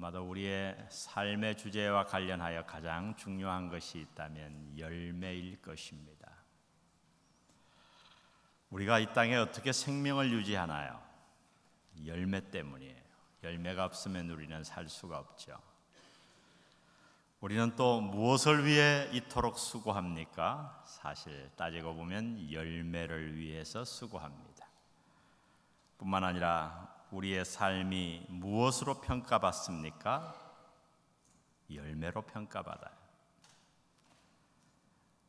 아마도 우리의 삶의 주제와 관련하여 가장 중요한 것이 있다면 열매일 것입니다. 우리가 이 땅에 어떻게 생명을 유지하나요? 열매 때문이에요. 열매가 없으면 우리는 살 수가 없죠. 우리는 또 무엇을 위해 이토록 수고합니까? 사실 따지고 보면 열매를 위해서 수고합니다. 뿐만 아니라 우리의 삶이 무엇으로 평가받습니까? 열매로 평가받아요.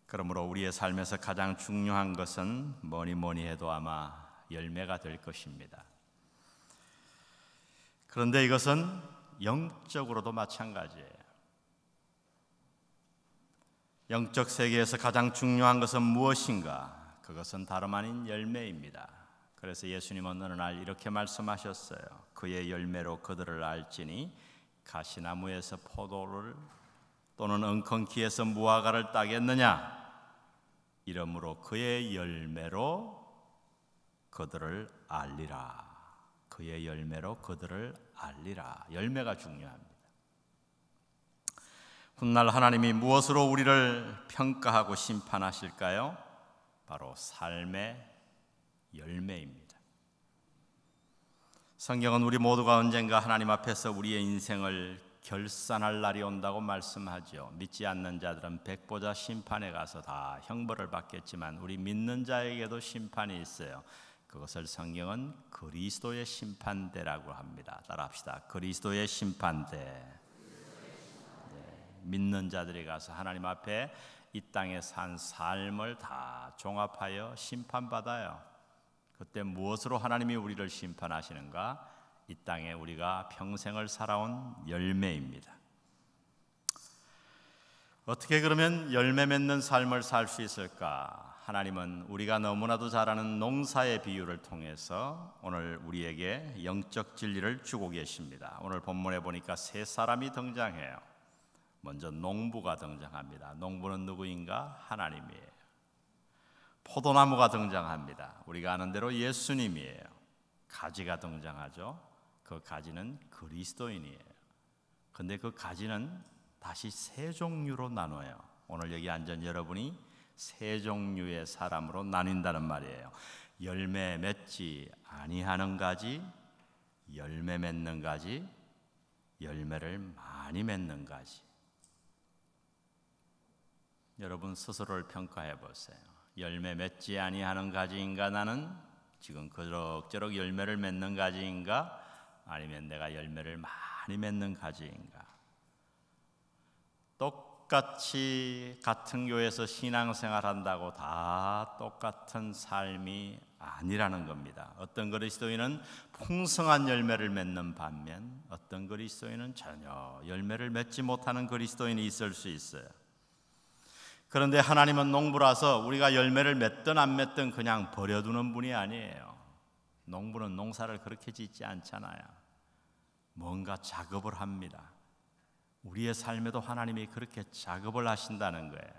그러므로 우리의 삶에서 가장 중요한 것은 뭐니 뭐니 해도 아마 열매가 될 것입니다. 그런데 이것은 영적으로도 마찬가지예요. 영적 세계에서 가장 중요한 것은 무엇인가? 그것은 다름 아닌 열매입니다. 그래서 예수님은 어느 날 이렇게 말씀하셨어요. 그의 열매로 그들을 알지니 가시나무에서 포도를 또는 은컨키에서 무화과를 따겠느냐? 이러므로 그의 열매로 그들을 알리라. 그의 열매로 그들을 알리라. 열매가 중요합니다. 훗날 하나님이 무엇으로 우리를 평가하고 심판하실까요? 바로 삶의 열매입니다. 성경은 우리 모두가 언젠가 하나님 앞에서 우리의 인생을 결산할 날이 온다고 말씀하죠. 믿지 않는 자들은 백보자 심판에 가서 다 형벌을 받겠지만 우리 믿는 자에게도 심판이 있어요. 그것을 성경은 그리스도의 심판대라고 합니다. 따라합시다. 그리스도의 심판대. 네. 믿는 자들이 가서 하나님 앞에 이 땅에 산 삶을 다 종합하여 심판받아요. 그때 무엇으로 하나님이 우리를 심판하시는가? 이 땅에 우리가 평생을 살아온 열매입니다. 어떻게 그러면 열매 맺는 삶을 살 수 있을까? 하나님은 우리가 너무나도 잘 아는 농사의 비유를 통해서 오늘 우리에게 영적 진리를 주고 계십니다. 오늘 본문에 보니까 세 사람이 등장해요. 먼저 농부가 등장합니다. 농부는 누구인가? 하나님이에요. 포도나무가 등장합니다. 우리가 아는 대로 예수님이에요. 가지가 등장하죠. 그 가지는 그리스도인이에요. 근데 그 가지는 다시 세 종류로 나눠요. 오늘 여기 앉은 여러분이 세 종류의 사람으로 나뉜다는 말이에요. 열매 맺지 아니하는 가지, 열매 맺는 가지, 열매를 많이 맺는 가지. 여러분 스스로를 평가해 보세요. 열매 맺지 아니하는 가지인가 나는 지금 그럭저럭 열매를 맺는 가지인가 아니면 내가 열매를 많이 맺는 가지인가 똑같이 같은 교회에서 신앙생활 한다고 다 똑같은 삶이 아니라는 겁니다. 어떤 그리스도인은 풍성한 열매를 맺는 반면 어떤 그리스도인은 전혀 열매를 맺지 못하는 그리스도인이 있을 수 있어요. 그런데 하나님은 농부라서 우리가 열매를 맺든 안 맺든 그냥 버려두는 분이 아니에요. 농부는 농사를 그렇게 짓지 않잖아요. 뭔가 작업을 합니다. 우리의 삶에도 하나님이 그렇게 작업을 하신다는 거예요.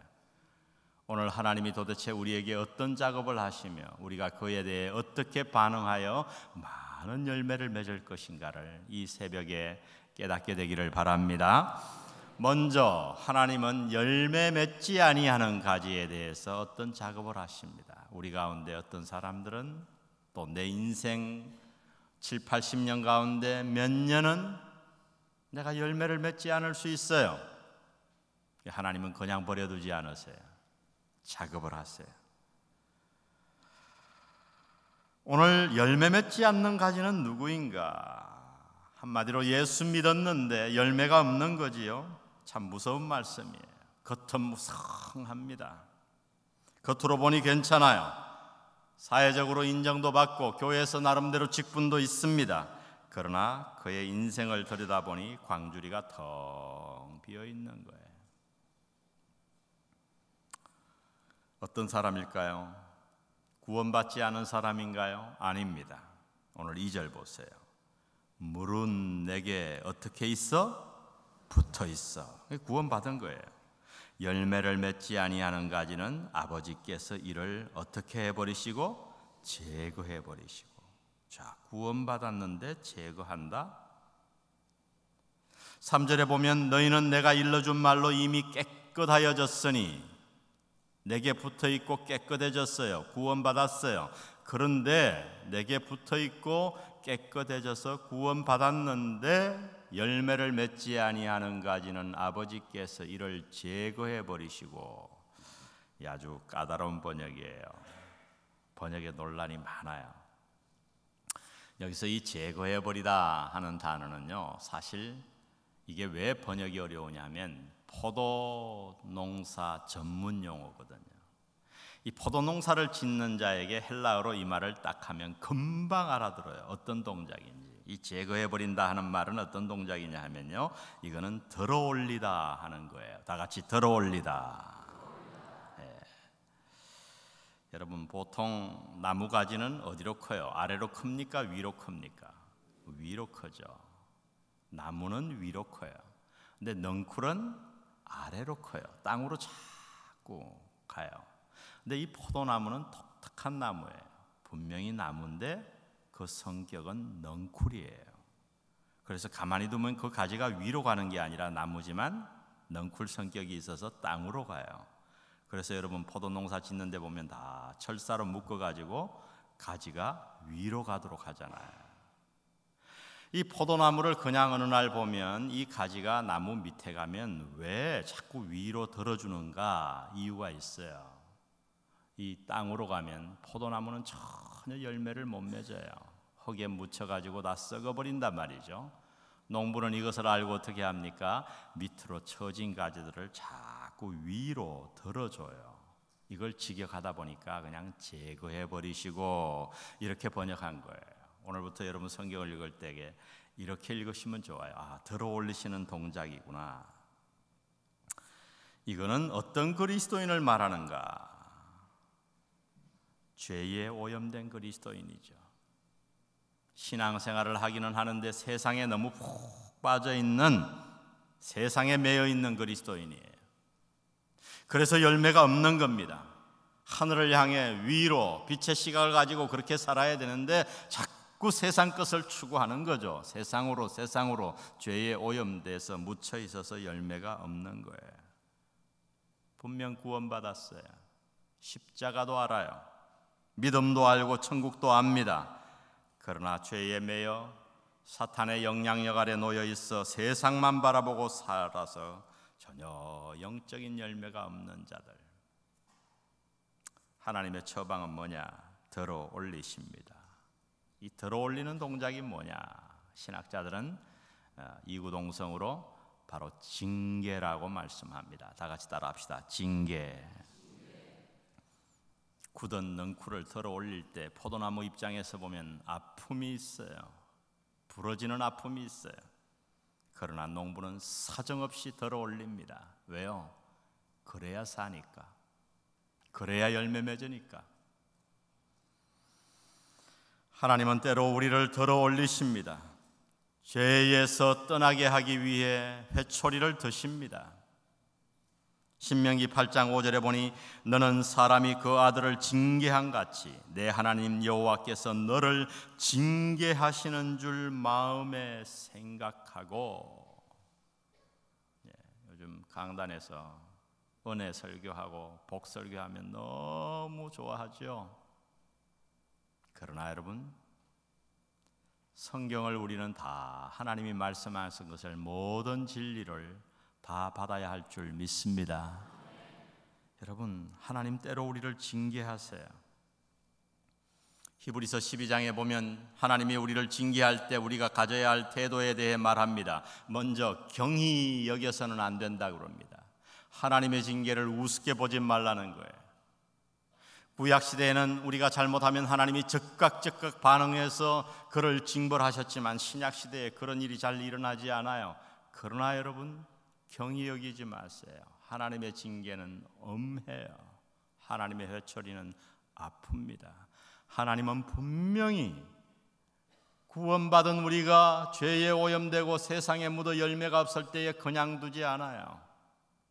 오늘 하나님이 도대체 우리에게 어떤 작업을 하시며 우리가 그에 대해 어떻게 반응하여 많은 열매를 맺을 것인가를 이 새벽에 깨닫게 되기를 바랍니다. 먼저 하나님은 열매 맺지 아니하는 가지에 대해서 어떤 작업을 하십니다. 우리 가운데 어떤 사람들은 또 내 인생 7, 80년 가운데 몇 년은 내가 열매를 맺지 않을 수 있어요. 하나님은 그냥 버려두지 않으세요. 작업을 하세요. 오늘 열매 맺지 않는 가지는 누구인가? 한마디로 예수 믿었는데 열매가 없는 거지요. 참 무서운 말씀이에요. 겉은 무성합니다. 겉으로 보니 괜찮아요. 사회적으로 인정도 받고 교회에서 나름대로 직분도 있습니다. 그러나 그의 인생을 들여다보니 광주리가 텅 비어 있는 거예요. 어떤 사람일까요? 구원받지 않은 사람인가요? 아닙니다. 오늘 2절 보세요. 물은 내게 어떻게 있어? 붙어 있어 구원받은 거예요. 열매를 맺지 아니하는 가지는 아버지께서 이를 어떻게 해버리시고 제거해버리시고 자 구원받았는데 제거한다 3절에 보면 너희는 내가 일러준 말로 이미 깨끗하여졌으니 내게 붙어있고 깨끗해졌어요 구원받았어요 그런데 내게 붙어있고 깨끗해져서 구원받았는데 열매를 맺지 아니하는가지는 아버지께서 이를 제거해 버리시고 아주 까다로운 번역이에요. 번역에 논란이 많아요. 여기서 이 제거해 버리다 하는 단어는요. 사실 이게 왜 번역이 어려우냐면 포도 농사 전문 용어거든요. 이 포도 농사를 짓는 자에게 헬라어로 이 말을 딱 하면 금방 알아들어요. 어떤 동작인지. 이 제거해 버린다 하는 말은 어떤 동작이냐 하면요. 이거는 들어올리다 하는 거예요. 다 같이 들어올리다. 예. 여러분 보통 나무 가지는 어디로 커요? 아래로 큽니까? 위로 큽니까? 위로 커죠. 나무는 위로 커요. 근데 넝쿨은 아래로 커요. 땅으로 자꾸 가요. 근데 이 포도나무는 독특한 나무예요. 분명히 나무인데 그 성격은 넝쿨이에요. 그래서 가만히 두면 그 가지가 위로 가는 게 아니라 나무지만 넝쿨 성격이 있어서 땅으로 가요. 그래서 여러분 포도 농사 짓는 데 보면 다 철사로 묶어 가지고 가지가 위로 가도록 하잖아요. 이 포도나무를 그냥 어느 날 보면 이 가지가 나무 밑에 가면 왜 자꾸 위로 들어주는가 이유가 있어요. 이 땅으로 가면 포도나무는 전혀 열매를 못 맺어요. 혹에 묻혀가지고 다 썩어버린단 말이죠. 농부는 이것을 알고 어떻게 합니까? 밑으로 처진 가지들을 자꾸 위로 들어줘요. 이걸 직역하다 보니까 그냥 제거해 버리시고 이렇게 번역한 거예요. 오늘부터 여러분 성경을 읽을 때에 이렇게 읽으시면 좋아요. 아, 들어 올리시는 동작이구나. 이거는 어떤 그리스도인을 말하는가? 죄에 오염된 그리스도인이죠. 신앙생활을 하기는 하는데 세상에 너무 푹 빠져 있는 세상에 매여 있는 그리스도인이에요. 그래서 열매가 없는 겁니다. 하늘을 향해 위로 빛의 시각을 가지고 그렇게 살아야 되는데 자꾸 세상 것을 추구하는 거죠. 세상으로 세상으로 죄에 오염돼서 묻혀 있어서 열매가 없는 거예요. 분명 구원받았어요. 십자가도 알아요. 믿음도 알고 천국도 압니다. 그러나 죄에 매여 사탄의 영향력 아래 놓여 있어 세상만 바라보고 살아서 전혀 영적인 열매가 없는 자들 하나님의 처방은 뭐냐? 들어 올리십니다. 이 들어 올리는 동작이 뭐냐? 신학자들은 어, 이구동성으로 바로 징계라고 말씀합니다. 다 같이 따라합시다. 징계. 굳은 능쿨을 들어 올릴 때 포도나무 입장에서 보면 아픔이 있어요. 부러지는 아픔이 있어요. 그러나 농부는 사정없이 들어 올립니다. 왜요? 그래야 사니까. 그래야 열매 맺으니까. 하나님은 때로 우리를 들어 올리십니다. 죄에서 떠나게 하기 위해 회초리를 드십니다. 신명기 8장 5절에 보니 너는 사람이 그 아들을 징계한 같이 내 하나님 여호와께서 너를 징계하시는 줄 마음에 생각하고 예, 요즘 강단에서 은혜 설교하고 복 설교하면 너무 좋아하죠. 그러나 여러분 성경을 우리는 다 하나님이 말씀하신 것을 모든 진리를 다 받아야 할 줄 믿습니다. 여러분, 하나님 때로 우리를 징계하세요. 히브리서 12장에 보면 하나님이 우리를 징계할 때 우리가 가져야 할 태도에 대해 말합니다. 먼저 경히 여겨서는 안 된다고 그니다 하나님의 징계를 우습게 보지 말라는 거예요. 구약 시대에는 우리가 잘못하면 하나님이 즉각 즉각 반응해서 그를 징벌하셨지만 신약 시대에 그런 일이 잘 일어나지 않아요. 그러나 여러분 경히 여기지 마세요. 하나님의 징계는 엄해요. 하나님의 회초리는 아픕니다. 하나님은 분명히 구원받은 우리가 죄에 오염되고 세상에 묻어 열매가 없을 때에 그냥 두지 않아요.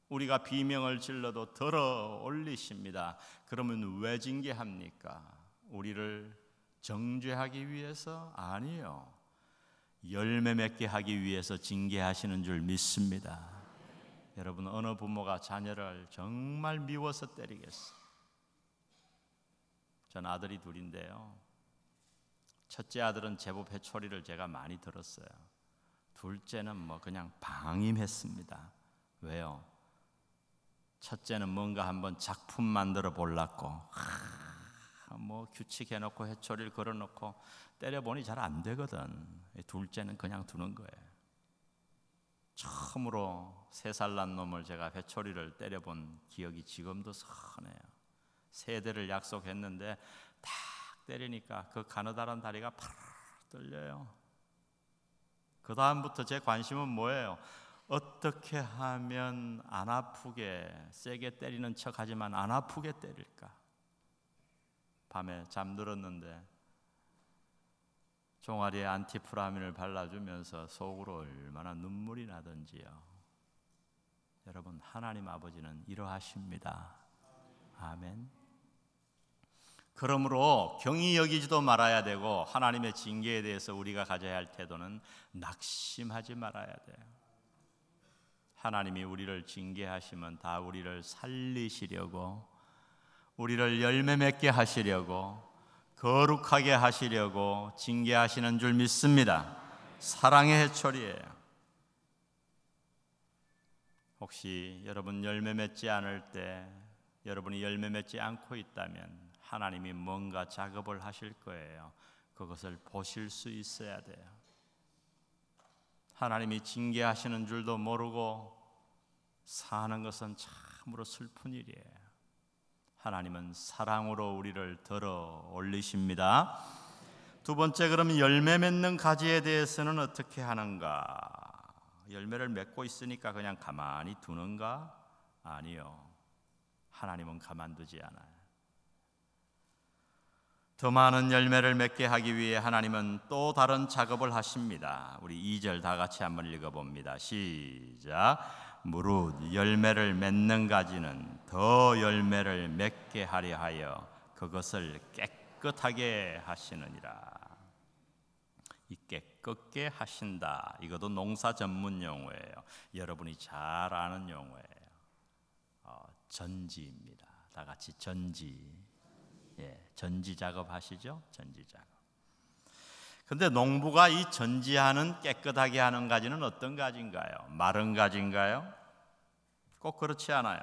우리가 비명을 질러도 들어 올리십니다. 그러면 왜 징계합니까? 우리를 정죄하기 위해서 아니요. 열매 맺게 하기 위해서 징계하시는 줄 믿습니다. 여러분 어느 부모가 자녀를 정말 미워서 때리겠어전 아들이 둘인데요. 첫째 아들은 제법 해초리를 제가 많이 들었어요. 둘째는 뭐 그냥 방임했습니다. 왜요? 첫째는 뭔가 한번 작품 만들어 볼랐고 아, 뭐 규칙 해놓고 해초리를 걸어놓고 때려보니 잘 안 되거든. 둘째는 그냥 두는 거예요. 처음으로 세살난 놈을 제가 회초리를 때려본 기억이 지금도 선해요. 세대를 약속했는데 딱 때리니까 그 가느다란 다리가 팍 떨려요. 그 다음부터 제 관심은 뭐예요? 어떻게 하면 안 아프게 세게 때리는 척하지만 안 아프게 때릴까? 밤에 잠들었는데 종아리에 안티프라민을 발라주면서 속으로 얼마나 눈물이 나던지요. 여러분, 하나님 아버지는 이러하십니다. 아멘. 그러므로 경이 여기지도 말아야 되고 하나님의 징계에 대해서 우리가 가져야 할 태도는 낙심하지 말아야 돼요. 하나님이 우리를 징계하시면 다 우리를 살리시려고 우리를 열매 맺게 하시려고 거룩하게 하시려고 징계하시는 줄 믿습니다. 사랑의 해초리예요. 혹시 여러분 열매 맺지 않을 때 여러분이 열매 맺지 않고 있다면 하나님이 뭔가 작업을 하실 거예요. 그것을 보실 수 있어야 돼요. 하나님이 징계하시는 줄도 모르고 사는 것은 참으로 슬픈 일이에요. 하나님은 사랑으로 우리를 들어 올리십니다. 두 번째 그러면 열매 맺는 가지에 대해서는 어떻게 하는가? 열매를 맺고 있으니까 그냥 가만히 두는가? 아니요. 하나님은 가만두지 않아요. 더 많은 열매를 맺게 하기 위해 하나님은 또 다른 작업을 하십니다. 우리 2절 다 같이 한번 읽어 봅니다. 시작. 무릇 열매를 맺는 가지는 더 열매를 맺게 하려 하여 그것을 깨끗하게 하시느니라. 이 깨끗게 하신다. 이것도 농사 전문 용어예요. 여러분이 잘 아는 용어예요. 어, 전지입니다. 다 같이 전지. 예, 전지 작업 하시죠? 전지 작업. 근데 농부가 이 전지하는 깨끗하게 하는 가지는 어떤 가지인가요? 마른 가지인가요? 꼭 그렇지 않아요.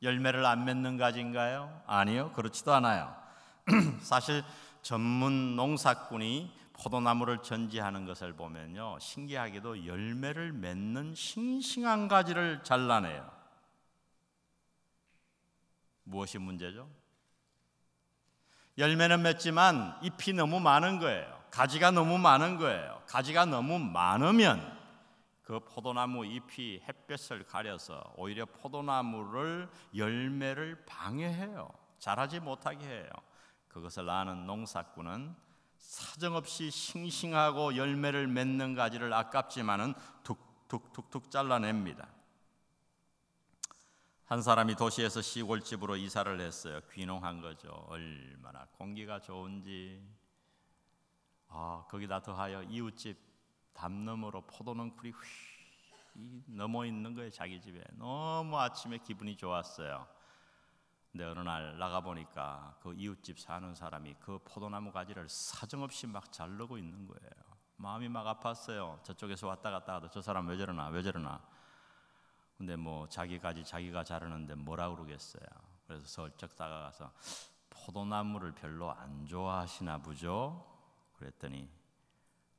열매를 안 맺는 가지인가요? 아니요, 그렇지도 않아요. 사실 전문 농사꾼이 포도나무를 전지하는 것을 보면요, 신기하게도 열매를 맺는 싱싱한 가지를 잘라내요. 무엇이 문제죠? 열매는 맺지만 잎이 너무 많은 거예요. 가지가 너무 많은 거예요. 가지가 너무 많으면 그 포도나무 잎이 햇볕을 가려서 오히려 포도나무를 열매를 방해해요. 자라지 못하게 해요. 그것을 아는 농사꾼은 사정없이 싱싱하고 열매를 맺는 가지를 아깝지만은 툭툭툭툭 잘라냅니다. 한 사람이 도시에서 시골집으로 이사를 했어요. 귀농한 거죠. 얼마나 공기가 좋은지, 아, 거기다 더하여 이웃집 담너머로 포도농풀이 휘 넘어 있는 거예요 자기 집에 너무 아침에 기분이 좋았어요. 근데 어느 날 나가 보니까 그 이웃집 사는 사람이 그 포도나무 가지를 사정없이 막 자르고 있는 거예요. 마음이 막 아팠어요. 저쪽에서 왔다 갔다 하다 저 사람 왜 저러나 왜 저러나. 근데 뭐 자기 가지 자기가 자르는데 뭐라 그러겠어요. 그래서 설쩍 다가가서 포도나무를 별로 안 좋아하시나 보죠. 그랬더니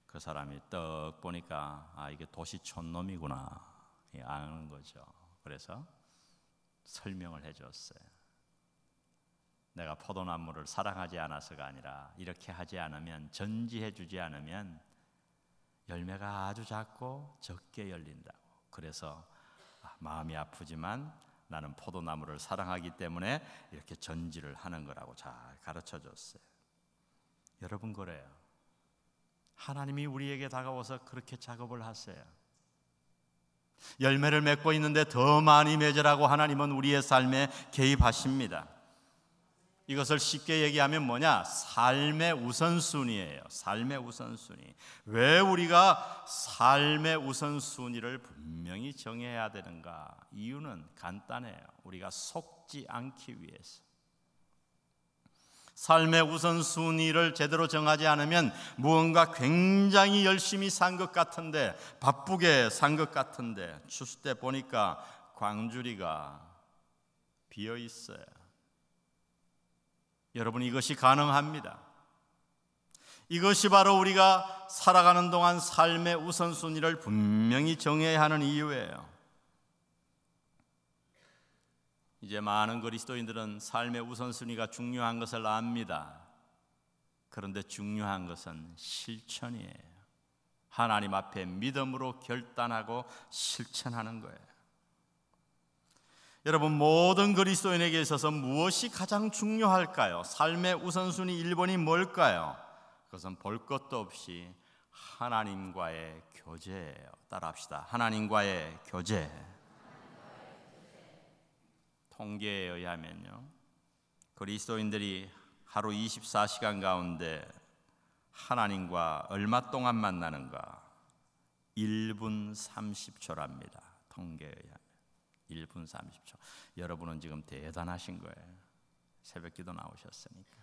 그 사람이 떡 보니까 아 이게 도시촌놈이구나 아는 거죠. 그래서 설명을 해줬어요. 내가 포도나무를 사랑하지 않아서가 아니라 이렇게 하지 않으면 전지해 주지 않으면 열매가 아주 작고 적게 열린다고. 그래서 아, 마음이 아프지만 나는 포도나무를 사랑하기 때문에 이렇게 전지를 하는 거라고 잘 가르쳐 줬어요. 여러분 그래요. 하나님이 우리에게 다가와서 그렇게 작업을 하세요. 열매를 맺고 있는데 더 많이 맺으라고 하나님은 우리의 삶에 개입하십니다. 이것을 쉽게 얘기하면 뭐냐? 삶의 우선순위예요. 삶의 우선순위. 왜 우리가 삶의 우선순위를 분명히 정해야 되는가? 이유는 간단해요. 우리가 속지 않기 위해서. 삶의 우선순위를 제대로 정하지 않으면 무언가 굉장히 열심히 산 것 같은데 바쁘게 산 것 같은데 추수 때 보니까 광주리가 비어 있어요. 여러분 이것이 가능합니다. 이것이 바로 우리가 살아가는 동안 삶의 우선순위를 분명히 정해야 하는 이유예요. 이제 많은 그리스도인들은 삶의 우선순위가 중요한 것을 압니다. 그런데 중요한 것은 실천이에요. 하나님 앞에 믿음으로 결단하고 실천하는 거예요. 여러분 모든 그리스도인에게 있어서 무엇이 가장 중요할까요? 삶의 우선순위 1번이 뭘까요? 그것은 볼 것도 없이 하나님과의 교제예요. 따라합시다. 하나님과의 교제. 통계에 의하면요. 그리스도인들이 하루 24시간 가운데 하나님과 얼마 동안 만나는가? 1분 30초랍니다. 통계에 의하면 1분 30초. 여러분은 지금 대단하신 거예요. 새벽기도 나오셨으니까.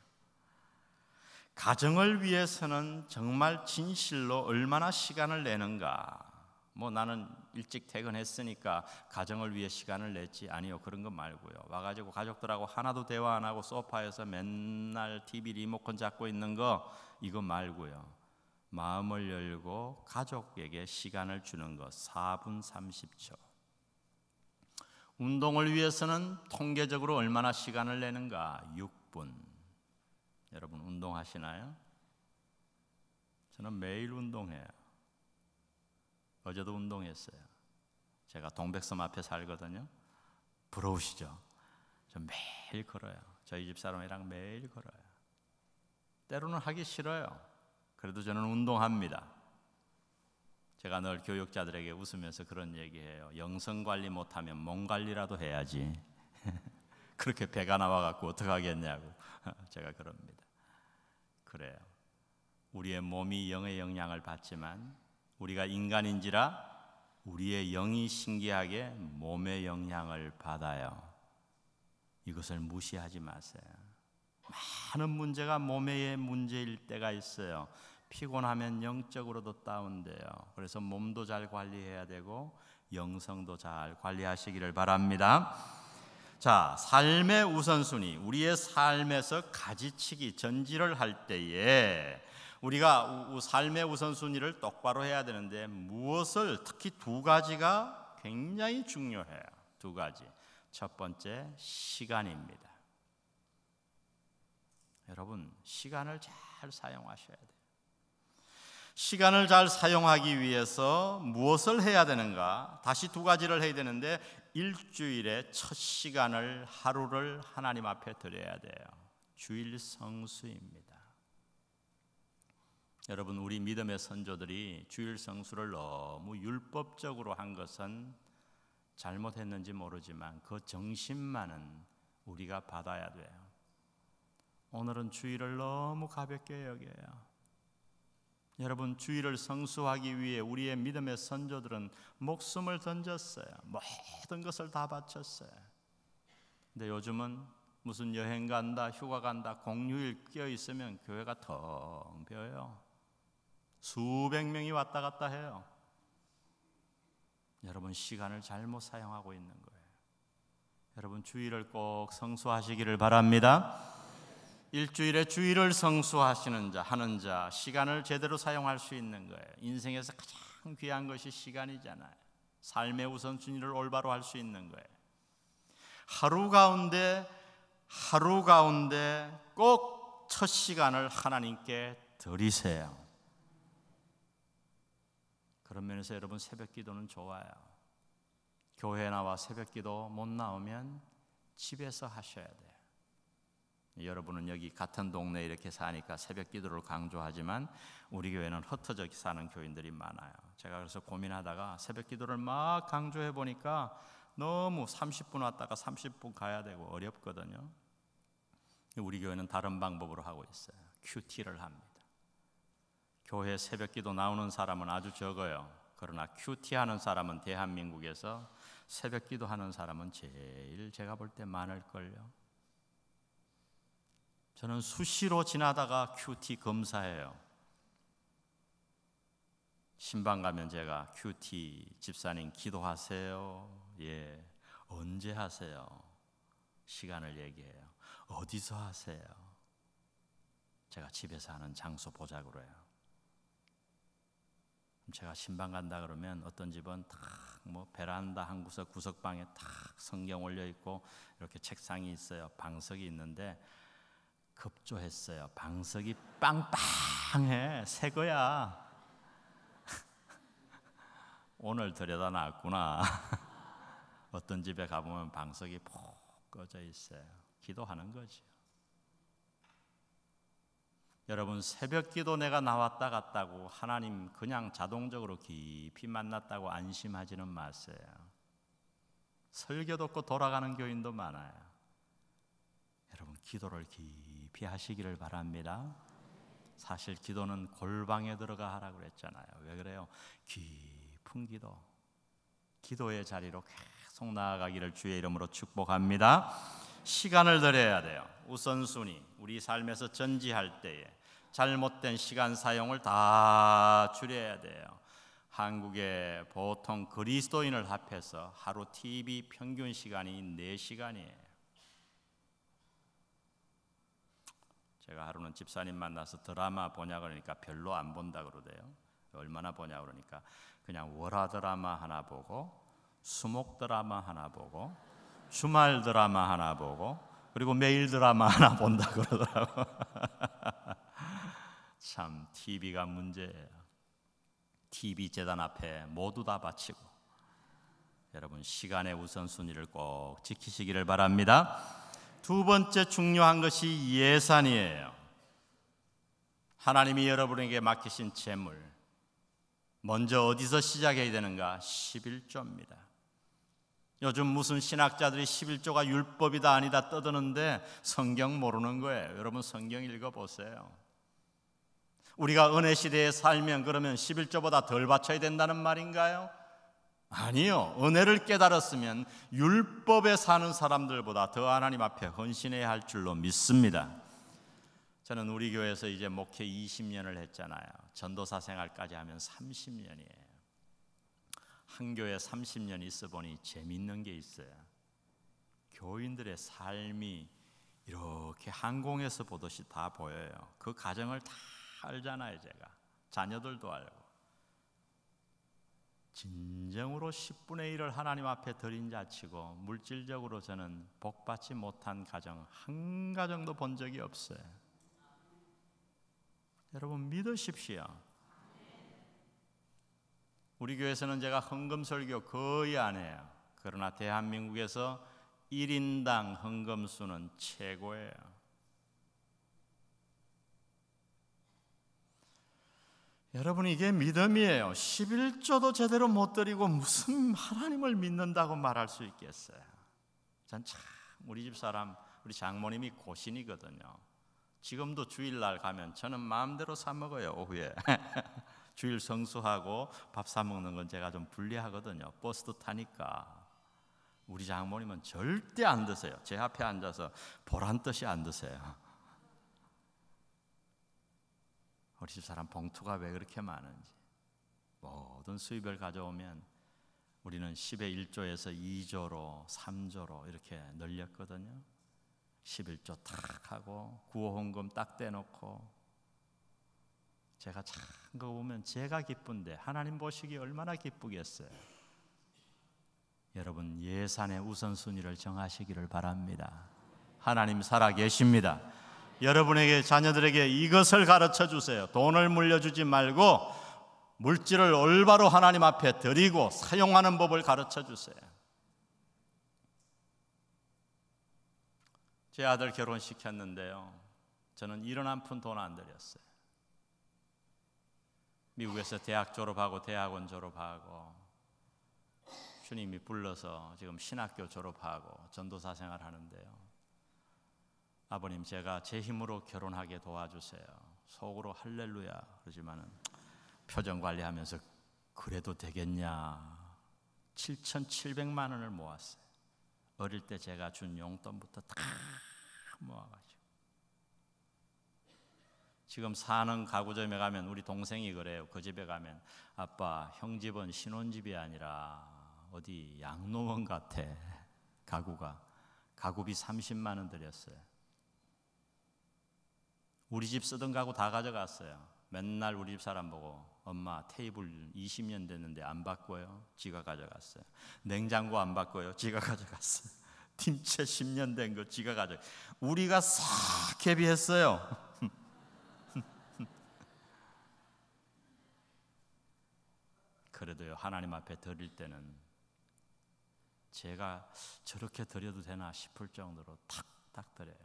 가정을 위해서는 정말 진실로 얼마나 시간을 내는가? 뭐 나는 일찍 퇴근했으니까 가정을 위해 시간을 냈지 아니요 그런 거 말고요 와가지고 가족들하고 하나도 대화 안 하고 소파에서 맨날 TV 리모컨 잡고 있는 거 이거 말고요 마음을 열고 가족에게 시간을 주는 것 4분 30초 운동을 위해서는 통계적으로 얼마나 시간을 내는가 6분 여러분 운동하시나요? 저는 매일 운동해요 어제도 운동했어요. 제가 동백섬 앞에 살거든요. 부러우시죠? 저 매일 걸어요. 저희 집 사람이랑 매일 걸어요. 때로는 하기 싫어요. 그래도 저는 운동합니다. 제가 늘 교육자들에게 웃으면서 그런 얘기해요. 영성 관리 못하면 몸 관리라도 해야지. 그렇게 배가 나와 갖고 어떡 하겠냐고 제가 그럽니다. 그래요. 우리의 몸이 영의 영향을 받지만 우리가 인간인지라 우리의 영이 신기하게 몸의 영향을 받아요. 이것을 무시하지 마세요. 많은 문제가 몸의 문제일 때가 있어요. 피곤하면 영적으로도 다운돼요. 그래서 몸도 잘 관리해야 되고 영성도 잘 관리하시기를 바랍니다. 자, 삶의 우선순위, 우리의 삶에서 가지치기 전지를 할 때에 우리가 삶의 우선순위를 똑바로 해야 되는데 무엇을 특히 두 가지가 굉장히 중요해요. 두 가지. 첫 번째 시간입니다. 여러분 시간을 잘 사용하셔야 돼요. 시간을 잘 사용하기 위해서 무엇을 해야 되는가? 다시 두 가지를 해야 되는데 일주일의 첫 시간을 하루를 하나님 앞에 드려야 돼요. 주일 성수입니다. 여러분 우리 믿음의 선조들이 주일 성수를 너무 율법적으로 한 것은 잘못했는지 모르지만 그 정신만은 우리가 받아야 돼요. 오늘은 주일을 너무 가볍게 여겨요. 여러분 주의를 성수하기 위해 우리의 믿음의 선조들은 목숨을 던졌어요. 모든 것을 다 바쳤어요. 근데 요즘은 무슨 여행 간다, 휴가 간다, 공휴일 끼 있으면 교회가 텅 비어요. 수백 명이 왔다 갔다 해요. 여러분 시간을 잘못 사용하고 있는 거예요. 여러분 주일을 꼭 성수하시기를 바랍니다. 일주일에 주일을 성수하시는 자, 하는 자, 시간을 제대로 사용할 수 있는 거예요. 인생에서 가장 귀한 것이 시간이잖아요. 삶의 우선순위를 올바로 할 수 있는 거예요. 하루 가운데 하루 가운데 꼭 첫 시간을 하나님께 드리세요. 그런 면에서 여러분 새벽 기도는 좋아요. 교회 나와 새벽 기도 못 나오면 집에서 하셔야 돼요. 여러분은 여기 같은 동네 이렇게 사니까 새벽 기도를 강조하지만 우리 교회는 흩어져 사는 교인들이 많아요. 제가 그래서 고민하다가 새벽 기도를 막 강조해 보니까 너무 30분 왔다가 30분 가야 되고 어렵거든요. 우리 교회는 다른 방법으로 하고 있어요. 큐티를 합니다. 교회 새벽기도 나오는 사람은 아주 적어요. 그러나 큐티하는 사람은 대한민국에서 새벽기도 하는 사람은 제일 제가 볼 때 많을걸요. 저는 수시로 지나다가 큐티 검사해요. 신방 가면 제가 큐티 집사님 기도하세요. 예. 언제 하세요? 시간을 얘기해요. 어디서 하세요? 제가 집에서 하는 장소 보자고 그래요. 제가 신방 간다 그러면 어떤 집은 탁뭐 베란다 한 구석 구석방에 탁 성경 올려 있고 이렇게 책상이 있어요. 방석이 있는데 급조했어요. 방석이 빵빵해. 새 거야. 오늘 들여다 놨구나. 어떤 집에 가보면 방석이 푹 꺼져 있어요. 기도하는 거죠. 여러분 새벽기도 내가 나왔다 갔다고 하나님 그냥 자동적으로 깊이 만났다고 안심하지는 마세요. 설교 듣고 돌아가는 교인도 많아요. 여러분 기도를 깊이 하시기를 바랍니다. 사실 기도는 골방에 들어가 하라 그랬잖아요. 왜 그래요? 깊은 기도. 기도의 자리로 계속 나아가기를 주의 이름으로 축복합니다. 시간을 들여야 돼요. 우선순위 우리 삶에서 전지할 때에 잘못된 시간 사용을 다 줄여야 돼요. 한국의 보통 그리스도인을 합해서 하루 TV 평균 시간이 4시간이에요. 제가 하루는 집사님 만나서 드라마 보냐 그러니까 별로 안 본다 그러대요. 얼마나 보냐 그러니까 그냥 월화 드라마 하나 보고 수목 드라마 하나 보고 주말 드라마 하나 보고 그리고 매일 드라마 하나 본다 그러더라고. 참 TV가 문제예요. TV 재단 앞에 모두 다 바치고 여러분 시간의 우선순위를 꼭 지키시기를 바랍니다. 두 번째 중요한 것이 예산이에요. 하나님이 여러분에게 맡기신 재물 먼저 어디서 시작해야 되는가? 11조입니다. 요즘 무슨 신학자들이 11조가 율법이다 아니다 떠드는데 성경 모르는 거예요. 여러분 성경 읽어 보세요. 우리가 은혜 시대에 살면 그러면 11조보다 덜 바쳐야 된다는 말인가요? 아니요. 은혜를 깨달았으면 율법에 사는 사람들보다 더 하나님 앞에 헌신해야 할 줄로 믿습니다. 저는 우리 교회에서 이제 목회 20년을 했잖아요. 전도사 생활까지 하면 30년이에요. 한 교회 30년 있어 보니 재밌는 게 있어요. 교인들의 삶이 이렇게 항공에서 보듯이 다 보여요. 그 가정을 다 알잖아요, 제가. 자녀들도 알고. 진정으로 10분의 1을 하나님 앞에 드린 자치고 물질적으로 저는 복받지 못한 가정 한 가정도 본 적이 없어요. 여러분 믿으십시오. 우리 교회에서는 제가 헌금설교 거의 안 해요. 그러나 대한민국에서 1인당 헌금수는 최고예요. 여러분 이게 믿음이에요. 11조도 제대로 못 드리고 무슨 하나님을 믿는다고 말할 수 있겠어요. 전 참 우리 집 사람 우리 장모님이 고신이거든요. 지금도 주일날 가면 저는 마음대로 사 먹어요 오후에. 주일 성수하고 밥 사 먹는 건 제가 좀 불리하거든요. 버스도 타니까. 우리 장모님은 절대 안 드세요. 제 앞에 앉아서 보란 듯이 안 드세요. 우리 집 사람 봉투가 왜 그렇게 많은지 모든 수입을 가져오면 우리는 10의 1조에서 2조로 3조로 이렇게 늘렸거든요. 11조 탁 하고 구호헌금 딱 떼놓고 제가 참 그거 보면 제가 기쁜데 하나님 보시기 얼마나 기쁘겠어요. 여러분 예산의 우선순위를 정하시기를 바랍니다. 하나님 살아 계십니다. 여러분에게 자녀들에게 이것을 가르쳐 주세요. 돈을 물려주지 말고 물질을 올바로 하나님 앞에 드리고 사용하는 법을 가르쳐 주세요. 제 아들 결혼시켰는데요. 저는 일원 한 푼 돈 안 드렸어요. 미국에서 대학 졸업하고 대학원 졸업하고 주님이 불러서 지금 신학교 졸업하고 전도사 생활하는데요. 아버님 제가 제 힘으로 결혼하게 도와주세요. 속으로 할렐루야 그러지만은 표정 관리하면서 그래도 되겠냐? 7,700만 원을 모았어요. 어릴 때 제가 준 용돈부터 다모아가 지금 사는 가구점에 가면 우리 동생이 그래요. 그 집에 가면 아빠 형 집은 신혼집이 아니라 어디 양로원 같아. 가구가 가구비 30만 원 들였어요. 우리 집 쓰던 가구 다 가져갔어요. 맨날 우리 집 사람 보고 엄마 테이블 20년 됐는데 안 바꿔요. 지가 가져갔어요. 냉장고 안 바꿔요. 지가 가져갔어요. 팀채 10년 된 거 지가 가져. 우리가 싹 개비했어요. 그래도요 하나님 앞에 드릴 때는 제가 저렇게 드려도 되나 싶을 정도로 탁탁 드려요.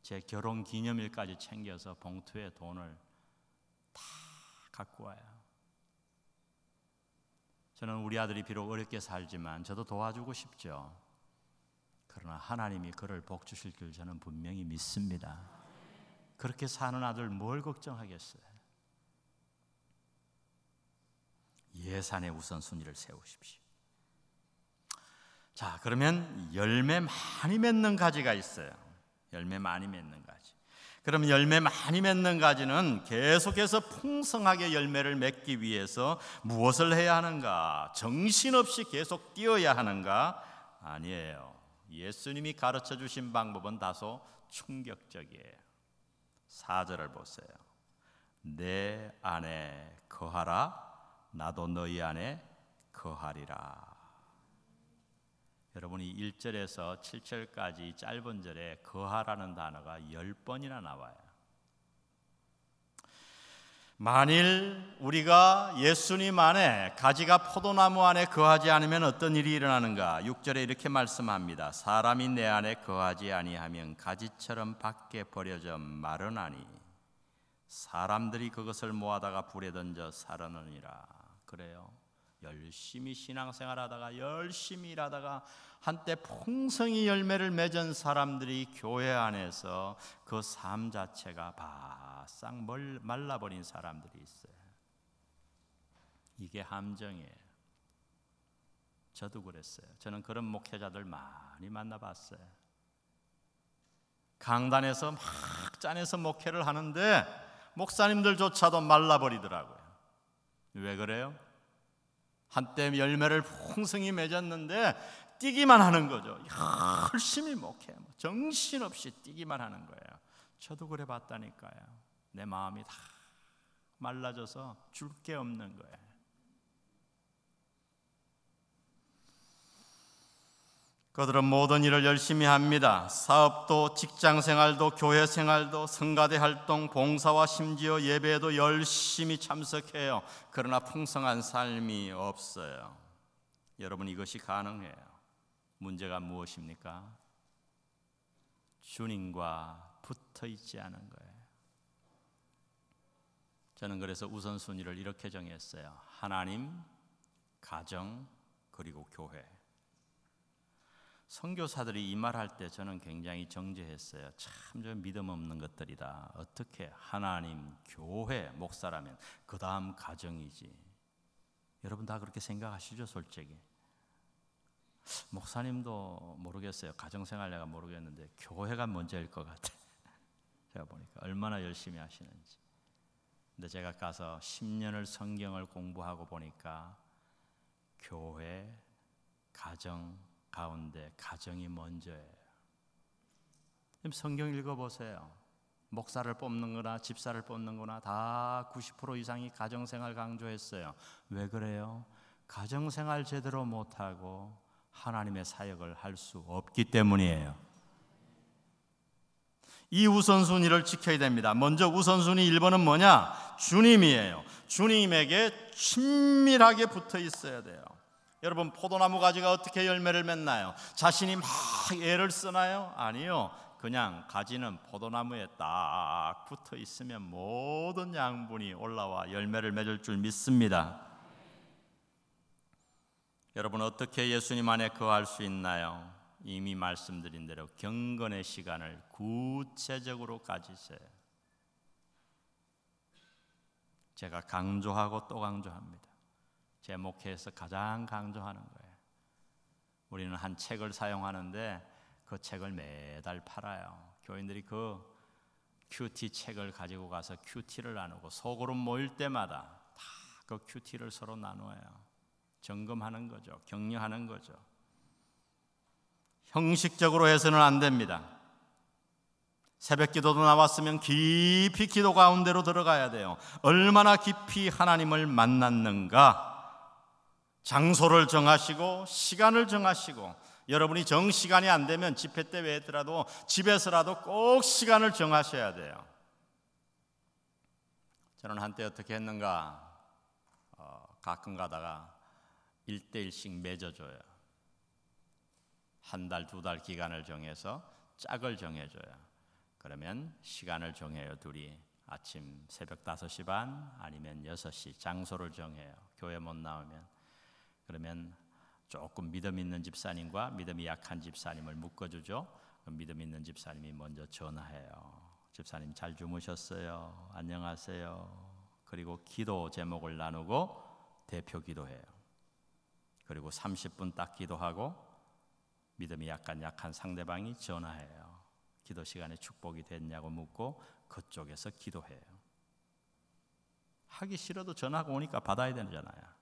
제 결혼 기념일까지 챙겨서 봉투에 돈을 다 갖고 와요. 저는 우리 아들이 비록 어렵게 살지만 저도 도와주고 싶죠. 그러나 하나님이 그를 복 주실 줄 저는 분명히 믿습니다. 그렇게 사는 아들 뭘 걱정하겠어요? 예산의 우선순위를 세우십시오. 자, 그러면 열매 많이 맺는 가지가 있어요. 열매 많이 맺는 가지. 그럼 열매 많이 맺는 가지는 계속해서 풍성하게 열매를 맺기 위해서 무엇을 해야 하는가? 정신없이 계속 뛰어야 하는가? 아니에요. 예수님이 가르쳐 주신 방법은 다소 충격적이에요. 사절을 보세요. 내 안에 거하라 나도 너희 안에 거하리라. 여러분이 1절에서 7절까지 짧은 절에 거하라는 단어가 10번이나 나와요. 만일 우리가 예수님 안에 가지가 포도나무 안에 거하지 않으면 어떤 일이 일어나는가? 6절에 이렇게 말씀합니다. 사람이 내 안에 거하지 아니하면 가지처럼 밖에 버려져 마르나니 사람들이 그것을 모아다가 불에 던져 살아느니라. 그래요. 열심히 신앙생활 하다가 열심히 일하다가 한때 풍성히 열매를 맺은 사람들이 교회 안에서 그 삶 자체가 바싹 말라버린 사람들이 있어요. 이게 함정이에요. 저도 그랬어요. 저는 그런 목회자들 많이 만나봤어요. 강단에서 막 짠해서 목회를 하는데 목사님들조차도 말라버리더라고요. 왜 그래요? 한때 열매를 풍성히 맺었는데 뛰기만 하는 거죠. 열심히 목해. 뭐 정신없이 뛰기만 하는 거예요. 저도 그래 봤다니까요. 내 마음이 다 말라져서 줄 게 없는 거예요. 그들은 모든 일을 열심히 합니다. 사업도 직장 생활도 교회 생활도 성가대 활동, 봉사와 심지어 예배도 열심히 참석해요. 그러나 풍성한 삶이 없어요. 여러분 이것이 가능해요. 문제가 무엇입니까? 주님과 붙어 있지 않은 거예요. 저는 그래서 우선순위를 이렇게 정했어요. 하나님, 가정, 그리고 교회. 선교사들이 이말할때 저는 굉장히 정죄했어요참저 믿음 없는 것들이다. 어떻게 하나님, 교회, 목사라면 그 다음 가정이지. 여러분 다 그렇게 생각하시죠, 솔직히. 목사님도 모르겠어요. 가정생활 내가 모르겠는데 교회가 먼저일 것 같아. 제가 보니까 얼마나 열심히 하시는지. 근데 제가 가서 10년을 성경을 공부하고 보니까 교회, 가정, 가운데 가정이 먼저예요. 성경 읽어보세요. 목사를 뽑는 거나 집사를 뽑는 거나 다 90% 이상이 가정생활 강조했어요. 왜 그래요? 가정생활 제대로 못하고 하나님의 사역을 할 수 없기 때문이에요. 이 우선순위를 지켜야 됩니다. 먼저 우선순위 1번은 뭐냐? 주님이에요. 주님에게 친밀하게 붙어 있어야 돼요. 여러분 포도나무 가지가 어떻게 열매를 맺나요? 자신이 막 애를 쓰나요? 아니요. 그냥 가지는 포도나무에 딱 붙어 있으면 모든 양분이 올라와 열매를 맺을 줄 믿습니다. 여러분 어떻게 예수님 안에 거할 수 있나요? 이미 말씀드린 대로 경건의 시간을 구체적으로 가지세요. 제가 강조하고 또 강조합니다. 제목해서 가장 강조하는 거예요. 우리는 한 책을 사용하는데 그 책을 매달 팔아요. 교인들이 그 큐티 책을 가지고 가서 큐티를 나누고 소그룹 모일 때마다 다 그 큐티를 서로 나누어요. 점검하는 거죠. 격려하는 거죠. 형식적으로 해서는 안 됩니다. 새벽 기도도 나왔으면 깊이 기도 가운데로 들어가야 돼요. 얼마나 깊이 하나님을 만났는가? 장소를 정하시고 시간을 정하시고 여러분이 정 시간이 안 되면 집회 때 외에더라도 집에서라도 꼭 시간을 정하셔야 돼요. 저는 한때 어떻게 했는가? 어, 가끔 가다가 1대1씩 맺어줘요. 한 달, 두 달 기간을 정해서 짝을 정해줘요. 그러면 시간을 정해요, 둘이. 아침 새벽 5시 반 아니면 6시 장소를 정해요. 교회 못 나오면. 그러면 조금 믿음 있는 집사님과 믿음이 약한 집사님을 묶어주죠. 믿음 있는 집사님이 먼저 전화해요. 집사님 잘 주무셨어요. 안녕하세요. 그리고 기도 제목을 나누고 대표 기도해요. 그리고 30분 딱 기도하고 믿음이 약간 약한 상대방이 전화해요. 기도 시간에 축복이 됐냐고 묻고 그쪽에서 기도해요. 하기 싫어도 전화가 오니까 받아야 되잖아요.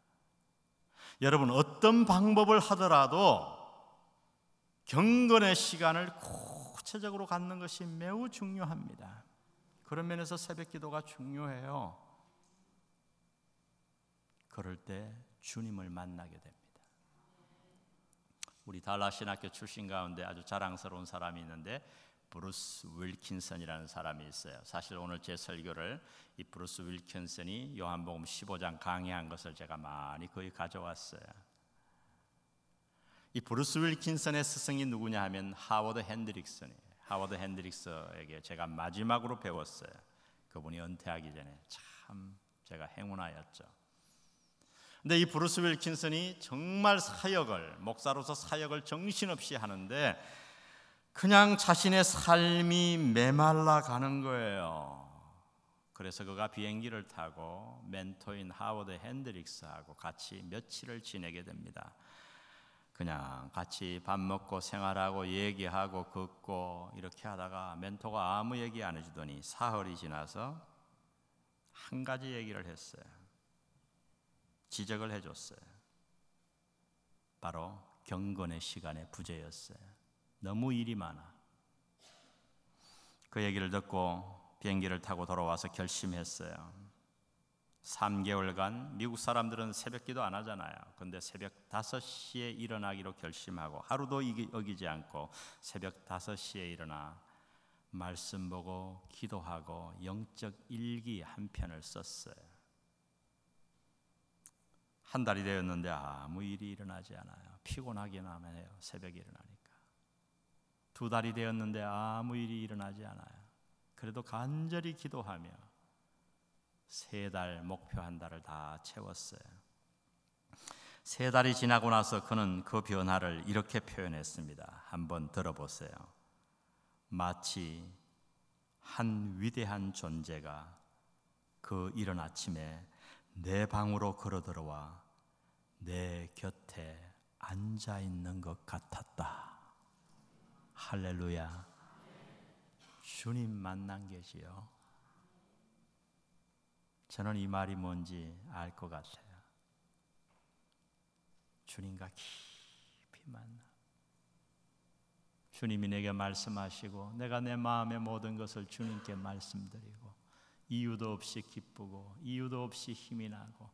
여러분 어떤 방법을 하더라도 경건의 시간을 구체적으로 갖는 것이 매우 중요합니다. 그런 면에서 새벽 기도가 중요해요. 그럴 때 주님을 만나게 됩니다. 우리 달라 신학교 출신 가운데 아주 자랑스러운 사람이 있는데 브루스 윌킨슨이라는 사람이 있어요. 사실 오늘 제 설교를 이 브루스 윌킨슨이 요한복음 15장 강의한 것을 제가 많이 거의 가져왔어요. 이 브루스 윌킨슨의 스승이 누구냐 하면 하워드 핸드릭슨이에요. 하워드 핸드릭슨에게 제가 마지막으로 배웠어요. 그분이 은퇴하기 전에 참 제가 행운하였죠. 근데 이 브루스 윌킨슨이 정말 사역을 목사로서 사역을 정신없이 하는데 그냥 자신의 삶이 메말라 가는 거예요. 그래서 그가 비행기를 타고 멘토인 하워드 핸드릭스하고 같이 며칠을 지내게 됩니다. 그냥 같이 밥 먹고 생활하고 얘기하고 걷고 이렇게 하다가 멘토가 아무 얘기 안 해주더니 사흘이 지나서 한 가지 얘기를 했어요. 지적을 해줬어요. 바로 경건의 시간의 부재였어요. 너무 일이 많아. 그 얘기를 듣고 비행기를 타고 돌아와서 결심했어요. 3개월간 미국 사람들은 새벽 기도 안 하잖아요. 근데 새벽 5시에 일어나기로 결심하고 하루도 어기지 않고 새벽 5시에 일어나 말씀 보고 기도하고 영적 일기 한 편을 썼어요. 한 달이 되었는데 아무 일이 일어나지 않아요. 피곤하기만 해요. 새벽에 일어나니까. 두 달이 되었는데 아무 일이 일어나지 않아요. 그래도 간절히 기도하며 세 달 목표 한 달을 다 채웠어요. 세 달이 지나고 나서 그는 그 변화를 이렇게 표현했습니다. 한번 들어보세요. 마치 한 위대한 존재가 그 이른 아침에 내 방으로 걸어 들어와 내 곁에 앉아 있는 것 같았다. 할렐루야. 주님 만난 게지요. 저는 이 말이 뭔지 알 것 같아요. 주님과 깊이 만나. 주님이 내게 말씀하시고 내가 내 마음의 모든 것을 주님께 말씀드리고 이유도 없이 기쁘고 이유도 없이 힘이 나고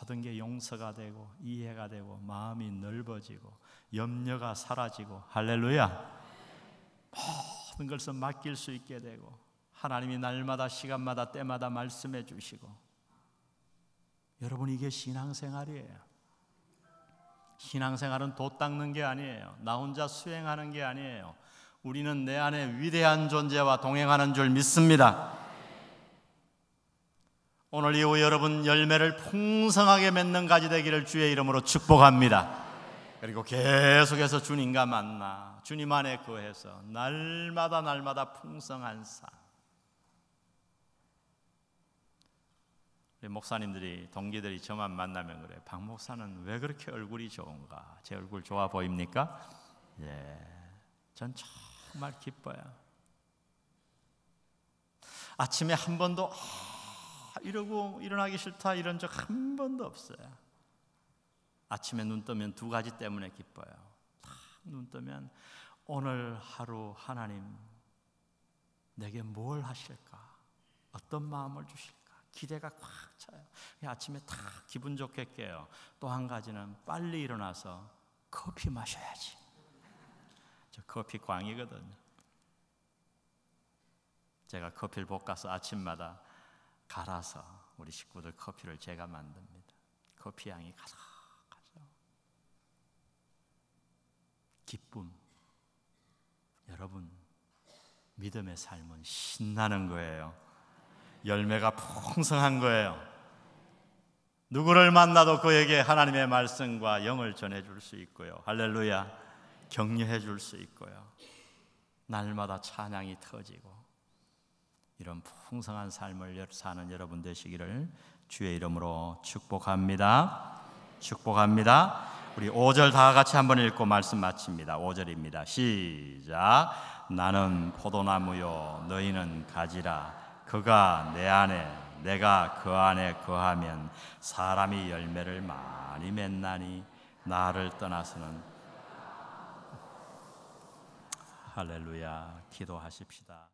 모든 게 용서가 되고 이해가 되고 마음이 넓어지고 염려가 사라지고 할렐루야. 모든 것을 맡길 수 있게 되고 하나님이 날마다 시간마다 때마다 말씀해 주시고 여러분 이게 신앙생활이에요. 신앙생활은 도 닦는 게 아니에요. 나 혼자 수행하는 게 아니에요. 우리는 내 안에 위대한 존재와 동행하는 줄 믿습니다. 오늘 이후 여러분 열매를 풍성하게 맺는 가지 되기를 주의 이름으로 축복합니다. 그리고 계속해서 주님과 만나 주님 안에 거해서 날마다 날마다 풍성한 삶. 목사님들이 동기들이 저만 만나면 그래. 박 목사는 왜 그렇게 얼굴이 좋은가? 제 얼굴 좋아 보입니까? 예. 전 정말 기뻐요. 아침에 한 번도 아, 이러고 일어나기 싫다 이런 적 한 번도 없어요. 아침에 눈 뜨면 두 가지 때문에 기뻐요. 탁눈 뜨면 오늘 하루 하나님 내게 뭘 하실까? 어떤 마음을 주실까? 기대가 꽉 차요. 아침에 탁 기분 좋게 깨요. 또 한 가지는 빨리 일어나서 커피 마셔야지. 저 커피 광이거든요. 제가 커피를 볶아서 아침마다 갈아서 우리 식구들 커피를 제가 만듭니다. 커피 향이 가득 기쁨. 여러분, 믿음의 삶은 신나는 거예요. 열매가 풍성한 거예요. 누구를 만나도 그에게 하나님의 말씀과 영을 전해 줄 수 있고요. 할렐루야. 격려해 줄 수 있고요. 날마다 찬양이 터지고 이런 풍성한 삶을 사는 여러분 되시기를 주의 이름으로 축복합니다. 축복합니다. 우리 5절 다 같이 한번 읽고 말씀 마칩니다. 5절입니다. 시작. 나는 포도나무요 너희는 가지라. 그가 내 안에 내가 그 안에 거하면 사람이 열매를 많이 맺나니 나를 떠나서는 할렐루야 기도하십시다.